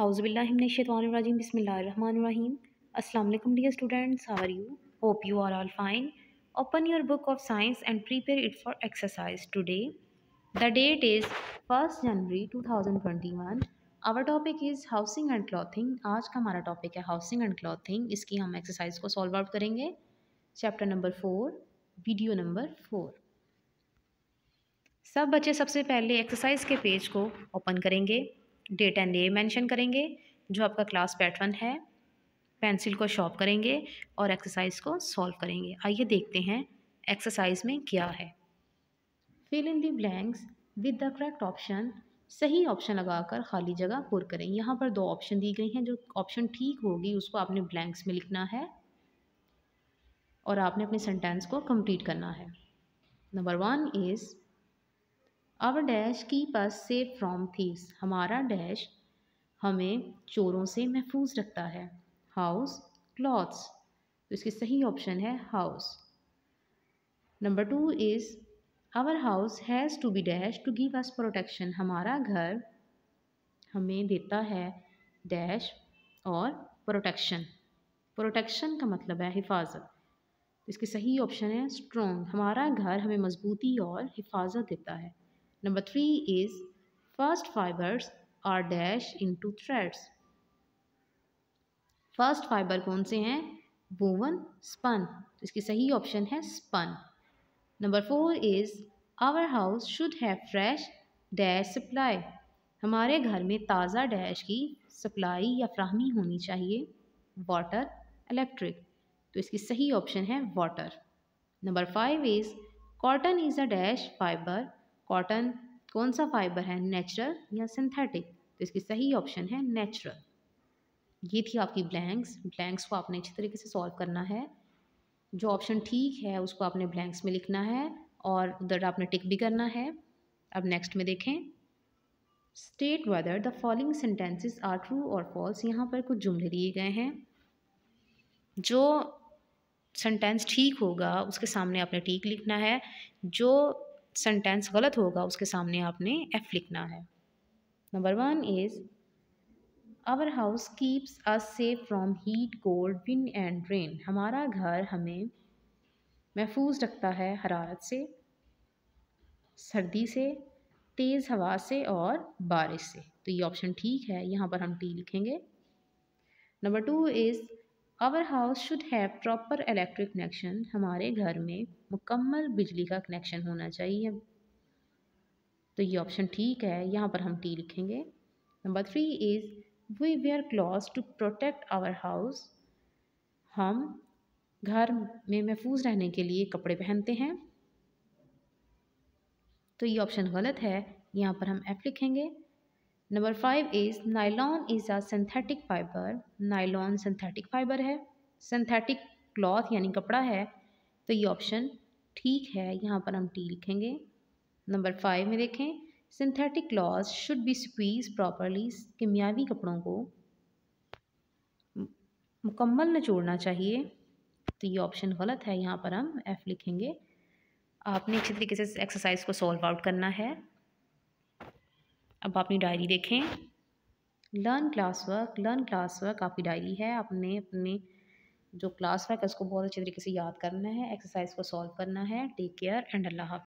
आउज़बिल्लाशतवानरजीम बसमीम अल्लाम dear students how are you hope you are all fine open your book of science and prepare it for exercise today the date is first January two thousand twenty one our topic is housing and clothing आज का हमारा topic है housing and clothing इसकी हम exercise को solve out करेंगे chapter number four video number four सब बच्चे सबसे पहले एक्सरसाइज के पेज को ओपन करेंगे डेट एंड ए मेंशन करेंगे जो आपका क्लास पैटर्न है पेंसिल को शॉप करेंगे और एक्सरसाइज को सॉल्व करेंगे आइए देखते हैं एक्सरसाइज में क्या है fill in the blanks with the correct option सही ऑप्शन लगाकर खाली जगह पुर करें यहाँ पर दो ऑप्शन दी गई हैं जो ऑप्शन ठीक होगी उसको आपने ब्लैंक्स में लिखना है और आपने अपने सेंटेंस को कंप्लीट करना है number one is our dash keeps safe from thieves हमारा डैश हमें चोरों से महफूज रखता है हाउस क्लॉथ्स तो इसके सही ऑप्शन है house number two is our house has to be dash to give us protection हमारा घर हमें देता है डैश और प्रोटेक्शन प्रोटेक्शन का मतलब है हिफाजत इसकी सही ऑप्शन है स्ट्रॉन्ग हमारा घर हमें मजबूती और हिफाजत देता है Number three is first fibers are dash into threads. First fibre कौन से हैं वोवन स्पन तो इसकी सही ऑप्शन है spun number four is our house should have fresh dash supply हमारे घर में ताज़ा डैश की सप्लाई या फ्राहमी होनी चाहिए वाटर इलेक्ट्रिक तो इसकी सही ऑप्शन है water number five is cotton is a dash fibre cotton कौन सा फाइबर है नेचुरल या सिंथेटिक तो इसकी सही ऑप्शन है नेचुरल ये थी आपकी ब्लैंक्स ब्लैंक्स को आपने अच्छे तरीके से सॉल्व करना है जो ऑप्शन ठीक है उसको आपने ब्लैंक्स में लिखना है और उधर आपने टिक भी करना है अब नेक्स्ट में देखें state whether the following sentences are true और फॉल्स यहाँ पर कुछ जुमले दिए गए हैं जो सेंटेंस ठीक होगा उसके सामने आपने टीक लिखना है जो सेंटेंस गलत होगा उसके सामने आपने एफ लिखना है number one is our house keeps us safe from heat cold wind and rain हमारा घर हमें महफूज रखता है हरारत से सर्दी से तेज़ हवा से और बारिश से तो ये ऑप्शन ठीक है यहाँ पर हम टी लिखेंगे number two is our house should have proper electric connection हमारे घर में मुकम्मल बिजली का कनेक्शन होना चाहिए तो ये ऑप्शन ठीक है यहाँ पर हम टी लिखेंगे number three is we wear clothes to protect our house हम घर में महफूज रहने के लिए कपड़े पहनते हैं तो ये ऑप्शन गलत है यहाँ पर हम एफ लिखेंगे number five is nylon is a synthetic fibre nylon synthetic fibre है सिंथेटिक क्लॉथ यानी कपड़ा है तो ये ऑप्शन ठीक है यहाँ पर हम टी लिखेंगे नंबर फाइव में देखें synthetic cloth should be squeeze properly किमियावी कपड़ों को मुकम्मल निचोड़ना चाहिए तो ये ऑप्शन गलत है यहाँ पर हम एफ़ लिखेंगे आपने अच्छे तरीके से एक्सरसाइज को सॉल्व आउट करना है अब अपनी डायरी देखें learn class work learn class work आपकी डायरी है आपने अपने जो क्लास वर्क है उसको बहुत अच्छे तरीके से याद करना है एक्सरसाइज को सॉल्व करना है टेक केयर एंड अल्लाह